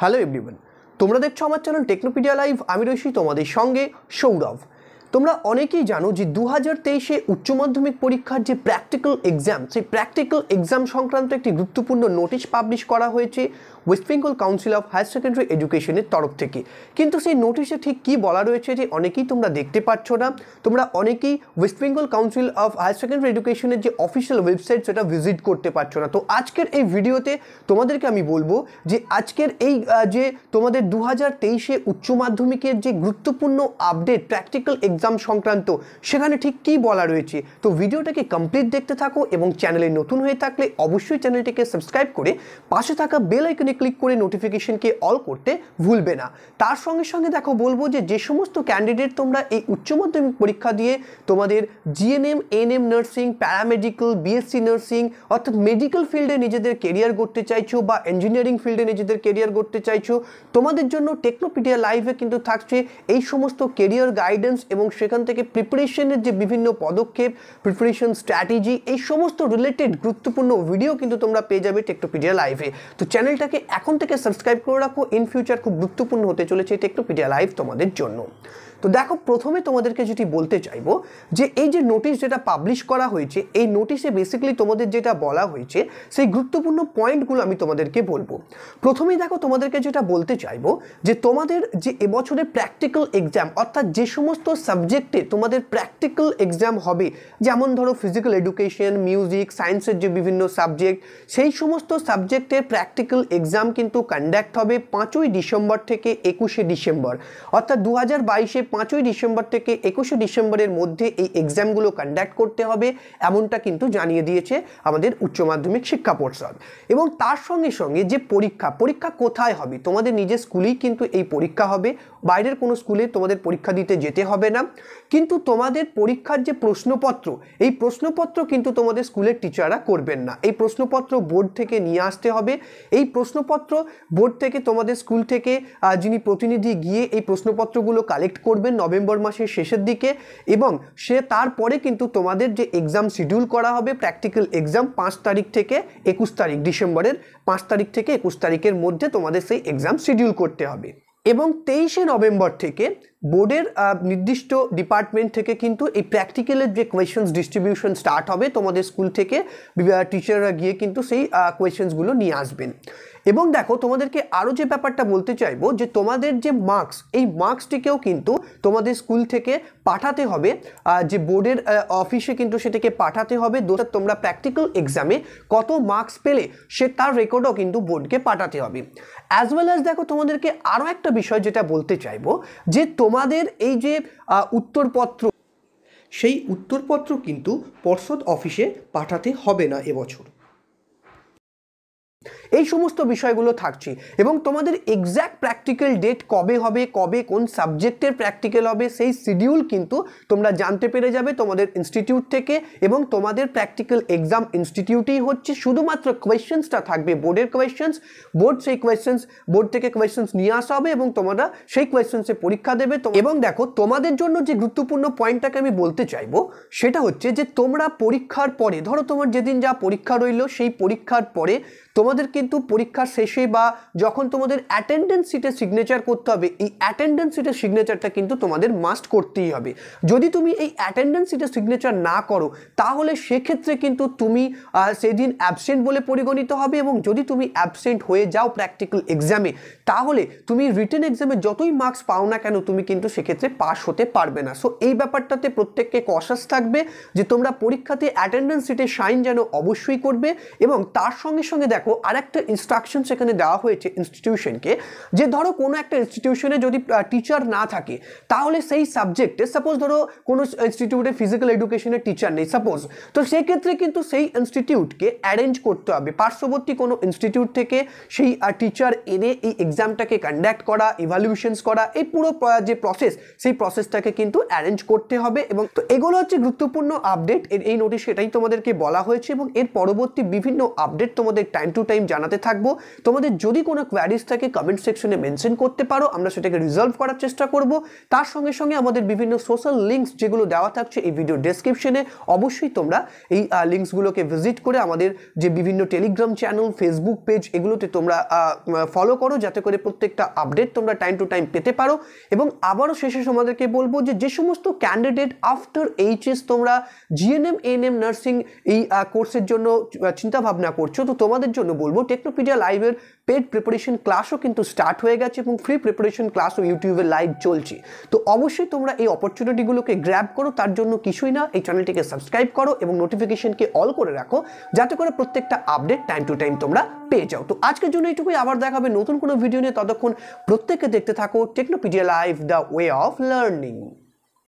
hello everyone তোমরা দেখছো আমার চ্যানেল টেকনোপিডিয়া লাইভ আমি রয়েছি তোমাদের সঙ্গে সৌরভ তোমরা অনেকেই জানো যে দু হাজার তেইশে উচ্চ মাধ্যমিক পরীক্ষার যে প্র্যাকটিক্যাল এক্সাম সেই প্র্যাকটিক্যাল এক্সাম সংক্রান্ত একটি গুরুত্বপূর্ণ নোটিশ পাবলিশ করা হয়েছে West Bengal council of higher secondary এডুকেশনের তরফ থেকে কিন্তু সেই নোটিশে ঠিক কি বলা রয়েছে যে অনেকেই তোমরা দেখতে পাচ্ছ না তোমরা অনেকেই West Bengal council of higher secondary এডুকেশনের যে অফিসিয়াল ওয়েবসাইট সেটা ভিজিট করতে পারছো না তো আজকের এই ভিডিওতে তোমাদেরকে আমি বলবো যে আজকের এই যে তোমাদের দু হাজার তেইশে উচ্চ মাধ্যমিকের যে গুরুত্বপূর্ণ আপডেট প্র্যাকটিক্যাল এক্সাম সংক্রান্ত সেখানে ঠিক কি বলা রয়েছে তো ভিডিওটাকে কমপ্লিট দেখতে থাকো এবং চ্যানেলে নতুন হয়ে থাকলে অবশ্যই চ্যানেলটিকে সাবস্ক্রাইব করে পাশে থাকা বেল আইকনে ক্লিক করে নোটিফিকেশনকে অল করতে ভুলবে না তার সঙ্গে সঙ্গে দেখো বলবো যে যে সমস্ত ক্যান্ডিডেট তোমরা এই উচ্চ মাধ্যমিক পরীক্ষা দিয়ে তোমাদের GNM N M nursing paramedical BSc nursing অর্থাৎ মেডিকেল ফিল্ডে নিজেদের কেরিয়ার গড়তে চাইছো বা ইঞ্জিনিয়ারিং ফিল্ডে নিজেদের কেরিয়ার গড়তে চাইছো তোমাদের জন্য টেকনোপিডিয়া লাইভে কিন্তু থাকছে এই সমস্ত কেরিয়ার গাইডেন্স এবং সেখান থেকে প্রিপারেশনের যে বিভিন্ন পদক্ষেপ প্রিপারেশন স্ট্র্যাটেজি এই সমস্ত রিলেটেড গুরুত্বপূর্ণ ভিডিও কিন্তু তোমরা পেয়ে যাবে টেকনোপিডিয়া লাইভে তো চ্যানেলটাকে এখন থেকে সাবস্ক্রাইব করে রাখো ইন ফিউচার খুব গুরুত্বপূর্ণ হতে চলেছে টেকনোপিডিয়া লাইভ তোমাদের জন্য তো দেখো প্রথমে তোমাদেরকে যেটি বলতে চাইবো যে এই যে নোটিশ যেটা পাবলিশ করা হয়েছে এই নোটিশে বেসিক্যালি তোমাদের যেটা বলা হয়েছে সেই গুরুত্বপূর্ণ পয়েন্টগুলো আমি তোমাদেরকে বলবো প্রথমেই দেখো তোমাদেরকে যেটা বলতে চাইবো যে তোমাদের যে এবছরে প্র্যাকটিক্যাল এক্সাম অর্থাৎ যে সমস্ত সাবজেক্টে তোমাদের প্র্যাকটিক্যাল এক্সাম হবে যেমন ধরো ফিজিক্যাল এডুকেশন মিউজিক সায়েন্সের যে বিভিন্ন সাবজেক্ট সেই সমস্ত সাবজেক্টের প্র্যাকটিক্যাল এক্সাম কিন্তু কন্ডাক্ট হবে পাঁচই ডিসেম্বর থেকে একুশে ডিসেম্বর অর্থাৎ দু হাজার বাইশে পাঁচই ডিসেম্বর থেকে একুশে ডিসেম্বরের মধ্যে এই এক্সামগুলো কন্ডাক্ট করতে হবে এমনটা কিন্তু জানিয়ে দিয়েছে আমাদের উচ্চ মাধ্যমিক শিক্ষা পর্ষদ এবং তার সঙ্গে সঙ্গে যে পরীক্ষা পরীক্ষা কোথায় হবে তোমাদের নিজের স্কুলেই কিন্তু এই পরীক্ষা হবে বাইরের কোনো স্কুলে তোমাদের পরীক্ষা দিতে যেতে হবে না কিন্তু তোমাদের পরীক্ষার যে প্রশ্নপত্র এই প্রশ্নপত্র কিন্তু তোমাদের স্কুলের টিচাররা করবেন না এই প্রশ্নপত্র বোর্ড থেকে নিয়ে আসতে হবে এই প্রশ্নপত্র বোর্ড থেকে তোমাদের স্কুল থেকে যিনি প্রতিনিধি গিয়ে এই প্রশ্নপত্রগুলো কালেক্ট কর করবেন নভেম্বর মাসের শেষের দিকে এবং সে তারপরে কিন্তু তোমাদের যে এক্সাম শিডিউল করা হবে প্র্যাকটিক্যাল এক্সাম পাঁচ তারিখ থেকে একুশ তারিখ ডিসেম্বরের পাঁচ তারিখ থেকে একুশ তারিখের মধ্যে তোমাদের সেই এক্সাম শিডিউল করতে হবে এবং তেইশে নভেম্বর থেকে বোর্ডের নির্দিষ্ট ডিপার্টমেন্ট থেকে কিন্তু এই প্র্যাকটিক্যালের যে কোয়েশনস ডিস্ট্রিবিউশন স্টার্ট হবে তোমাদের স্কুল থেকে টিচাররা গিয়ে কিন্তু সেই কোয়েশনসগুলো নিয়ে আসবেন এবং দেখো তোমাদেরকে আরও যে ব্যাপারটা বলতে চাইবো যে তোমাদের যে মার্কস এই মার্কসটিকেও কিন্তু তোমাদের স্কুল থেকে পাঠাতে হবে যে বোর্ডের অফিসে কিন্তু সেটাকে পাঠাতে হবে দোটা তোমরা প্র্যাকটিক্যাল এক্সামে কত মার্কস পেলে সে তার রেকর্ডও কিন্তু বোর্ডকে পাঠাতে হবে অ্যাজ ওয়েল অ্যাজ দেখো তোমাদেরকে আরও একটা বিষয় যেটা বলতে চাইবো যে তোমাদের এই যে উত্তরপত্র সেই উত্তরপত্র কিন্তু পর্ষদ অফিসে পাঠাতে হবে না এবছর এই সমস্ত বিষয়গুলো থাকছি এবং তোমাদের এক্স্যাক্ট প্র্যাকটিক্যাল ডেট কবে হবে কবে কোন সাবজেক্টের প্র্যাকটিক্যাল হবে সেই শিডিউল কিন্তু তোমরা জানতে পেরে যাবে তোমাদের ইনস্টিটিউট থেকে এবং তোমাদের প্র্যাকটিক্যাল এক্সাম ইনস্টিটিউটেই হচ্ছে শুধুমাত্র কোয়েশ্চেন্সটা থাকবে বোর্ডের কোয়েশ্চেন্স বোর্ড সেই কোয়েশ্চেন্স বোর্ড থেকে কোয়েশ্চেন্স নিয়ে আসা হবে এবং তোমরা সেই কোয়েশ্চেন্সে পরীক্ষা দেবে এবং দেখো তোমাদের জন্য যে গুরুত্বপূর্ণ পয়েন্টটাকে আমি বলতে চাইবো সেটা হচ্ছে যে তোমরা পরীক্ষার পরে ধরো তোমার যেদিন যা পরীক্ষা রইল সেই পরীক্ষার পরে তোমাদেরকে কিন্তু পরীক্ষার শেষে বা যখন তোমাদের অ্যাটেন্ডেন্স শিটে সিগনেচার করতে হবে এই অ্যাটেন্ডেন্স সিটের সিগনেচারটা কিন্তু তোমাদের মাস্ট করতেই হবে যদি তুমি এই অ্যাটেন্ডেন্স সিটের সিগনেচার না করো তাহলে সেক্ষেত্রে কিন্তু তুমি সেদিন অ্যাবসেন্ট বলে পরিগণিত হবে এবং যদি তুমি অ্যাবসেন্ট হয়ে যাও প্র্যাকটিক্যাল এক্সামে তাহলে তুমি রিটেন এক্সামে যতই মার্কস পাও না কেন তুমি কিন্তু সেক্ষেত্রে পাশ হতে পারবে না সো এই ব্যাপারটাতে প্রত্যেককে কশাস থাকবে যে তোমরা পরীক্ষাতে অ্যাটেন্ডেন্স সিটে সাইন যেন অবশ্যই করবে এবং তার সঙ্গে সঙ্গে দেখো আরেক একটা ইনস্ট্রাকশন সেখানে দেওয়া হয়েছে ইনস্টিটিউশনকে যে ধরো কোনো একটা ইনস্টিটিউশনে যদি টিচার না থাকে তাহলে সেই সাবজেক্টে সাপোজ ধরো কোনো ইনস্টিটিউটে ফিজিক্যাল এডুকেশনের টিচার নেই সাপোজ তো সেক্ষেত্রে কিন্তু সেই ইনস্টিটিউটকে অ্যারেঞ্জ করতে হবে পার্শ্ববর্তী কোনো ইনস্টিটিউট থেকে সেই টিচার এনে এই এক্সামটাকে কন্ডাক্ট করা ইভ্যালুয়েশনস করা এই পুরো যে প্রসেস সেই প্রসেসটাকে কিন্তু অ্যারেঞ্জ করতে হবে এবং তো এগুলো হচ্ছে গুরুত্বপূর্ণ আপডেট এই নোটিশ এটাই তোমাদেরকে বলা হয়েছে এবং এর পরবর্তী বিভিন্ন আপডেট তোমাদের টাইম টু টাইম জানাতে থাকবো তোমাদের যদি কোনো কোয়ারিজ থাকে কমেন্ট সেকশনে মেনশন করতে পারো আমরা সেটাকে রিজলভ করার চেষ্টা করব তার সঙ্গে সঙ্গে আমাদের বিভিন্ন সোশ্যাল লিঙ্কস যেগুলো দেওয়া থাকছে এই ভিডিও ডেসক্রিপশনে অবশ্যই তোমরা এই লিঙ্কসগুলোকে ভিজিট করে আমাদের যে বিভিন্ন টেলিগ্রাম চ্যানেল ফেসবুক পেজ এগুলোতে তোমরা ফলো করো যাতে করে প্রত্যেকটা আপডেট তোমরা টাইম টু টাইম পেতে পারো এবং আবারও শেষে তোমাদেরকে বলবো যে যে সমস্ত ক্যান্ডিডেট আফটার এইচএস তোমরা জিএনএম এএনএম নার্সিং এই কোর্সের জন্য চিন্তা ভাবনা করছো তো তোমাদের জন্য বলবো টেকনোপিডিয়া লাইভের পেড প্রিপারেশন ক্লাসও কিন্তু স্টার্ট হয়ে গেছে এবং ফ্রি প্রিপারেশন ক্লাসও ইউটিউবে লাইভ চলছে তো অবশ্যই তোমরা এই অপরচুনিটিগুলোকে গ্র্যাব করো তার জন্য কিছুই না এই চ্যানেলটিকে সাবস্ক্রাইব করো এবং নোটিফিকেশনকে অল করে রাখো যাতে করে প্রত্যেকটা আপডেট টাইম টু টাইম তোমরা পেয়ে যাও তো আজকের জন্য এইটুকুই আবার দেখাবে নতুন কোনো ভিডিও নিয়ে ততক্ষণ প্রত্যেকে দেখতে থাকো Technopedia live the way of learning